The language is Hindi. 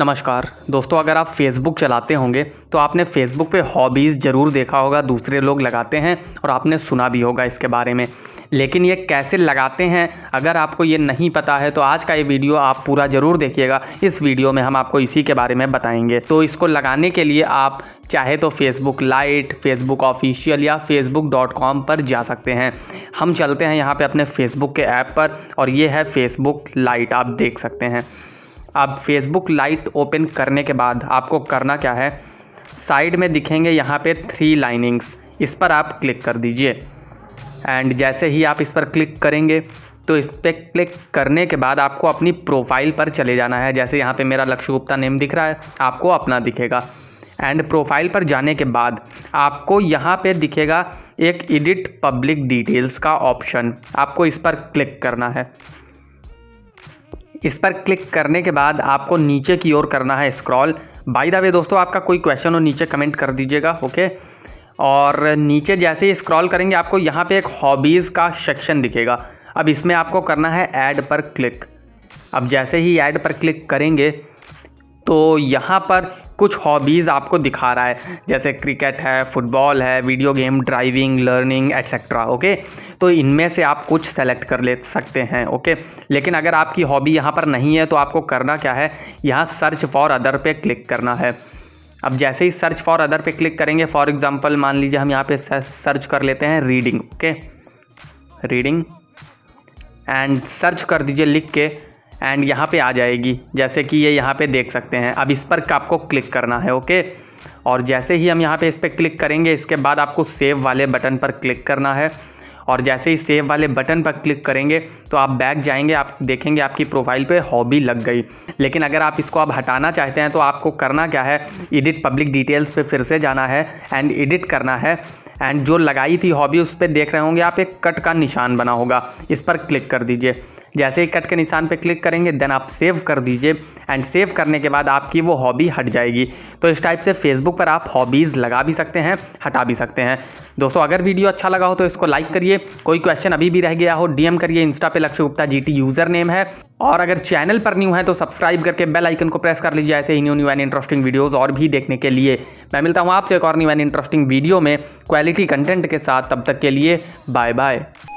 नमस्कार दोस्तों अगर आप फेसबुक चलाते होंगे तो आपने फेसबुक पे हॉबीज़ ज़रूर देखा होगा दूसरे लोग लगाते हैं और आपने सुना भी होगा इसके बारे में लेकिन ये कैसे लगाते हैं अगर आपको ये नहीं पता है तो आज का ये वीडियो आप पूरा ज़रूर देखिएगा इस वीडियो में हम आपको इसी के बारे में बताएंगे तो इसको लगाने के लिए आप चाहे तो फेसबुक लाइट फेसबुक ऑफिशियल या फेसबुक डॉट कॉम पर जा सकते हैं हम चलते हैं यहाँ पे अपने फेसबुक के ऐप पर और ये है फेसबुक लाइट आप देख सकते हैं अब फेसबुक लाइट ओपन करने के बाद आपको करना क्या है साइड में दिखेंगे यहाँ पे थ्री लाइनिंग्स इस पर आप क्लिक कर दीजिए एंड जैसे ही आप इस पर क्लिक करेंगे तो इस पर क्लिक करने के बाद आपको अपनी प्रोफाइल पर चले जाना है जैसे यहाँ पे मेरा लक्ष्य गुप्ता नेम दिख रहा है आपको अपना दिखेगा एंड प्रोफाइल पर जाने के बाद आपको यहाँ पे दिखेगा एक एडिट पब्लिक डिटेल्स का ऑप्शन आपको इस पर क्लिक करना है इस पर क्लिक करने के बाद आपको नीचे की ओर करना है स्क्रॉल बाई द वे दोस्तों आपका कोई क्वेश्चन हो नीचे कमेंट कर दीजिएगा ओके और नीचे जैसे ही स्क्रॉल करेंगे आपको यहाँ पे एक हॉबीज़ का सेक्शन दिखेगा अब इसमें आपको करना है ऐड पर क्लिक अब जैसे ही ऐड पर क्लिक करेंगे तो यहाँ पर कुछ हॉबीज़ आपको दिखा रहा है जैसे क्रिकेट है फुटबॉल है video game driving learning etcetera okay तो इनमें से आप कुछ सेलेक्ट कर ले सकते हैं ओके लेकिन अगर आपकी हॉबी यहाँ पर नहीं है तो आपको करना क्या है यहाँ सर्च फॉर अदर पे क्लिक करना है अब जैसे ही सर्च फॉर अदर पे क्लिक करेंगे फॉर एग्जांपल मान लीजिए हम यहाँ पे सर्च कर लेते हैं reading okay reading and search कर दीजिए लिख के एंड यहाँ पे आ जाएगी जैसे कि ये यहाँ पे देख सकते हैं अब इस पर आपको क्लिक करना है ओके और जैसे ही हम यहाँ पे इस पर क्लिक करेंगे इसके बाद आपको सेव वाले बटन पर क्लिक करना है और जैसे ही सेव वाले बटन पर क्लिक करेंगे तो आप बैक जाएंगे आप देखेंगे आपकी प्रोफाइल पे हॉबी लग गई लेकिन अगर आप इसको आप हटाना चाहते हैं तो आपको करना क्या है एडिट पब्लिक डिटेल्स पे फिर से जाना है एंड एडिट करना है एंड जो लगाई थी हॉबी उस पर देख रहे होंगे आप एक कट का निशान बना होगा इस पर क्लिक कर दीजिए जैसे ही कट के निशान पे क्लिक करेंगे देन आप सेव कर दीजिए एंड सेव करने के बाद आपकी वो हॉबी हट जाएगी तो इस टाइप से फेसबुक पर आप हॉबीज़ लगा भी सकते हैं हटा भी सकते हैं दोस्तों अगर वीडियो अच्छा लगा हो तो इसको लाइक करिए कोई क्वेश्चन अभी भी रह गया हो डीएम करिए इंस्टा पे लक्ष्य गुप्ता जी यूज़र नेम है और अगर चैनल पर न्यू है तो सब्सक्राइब करके बेल आइकन को प्रेस कर लीजिए ऐसे ही new new and interesting videos और भी देखने के लिए मैं मिलता हूँ आपसे एक और न्यू एंड इंटरेस्टिंग वीडियो में क्वालिटी कंटेंट के साथ तब तक के लिए बाय बाय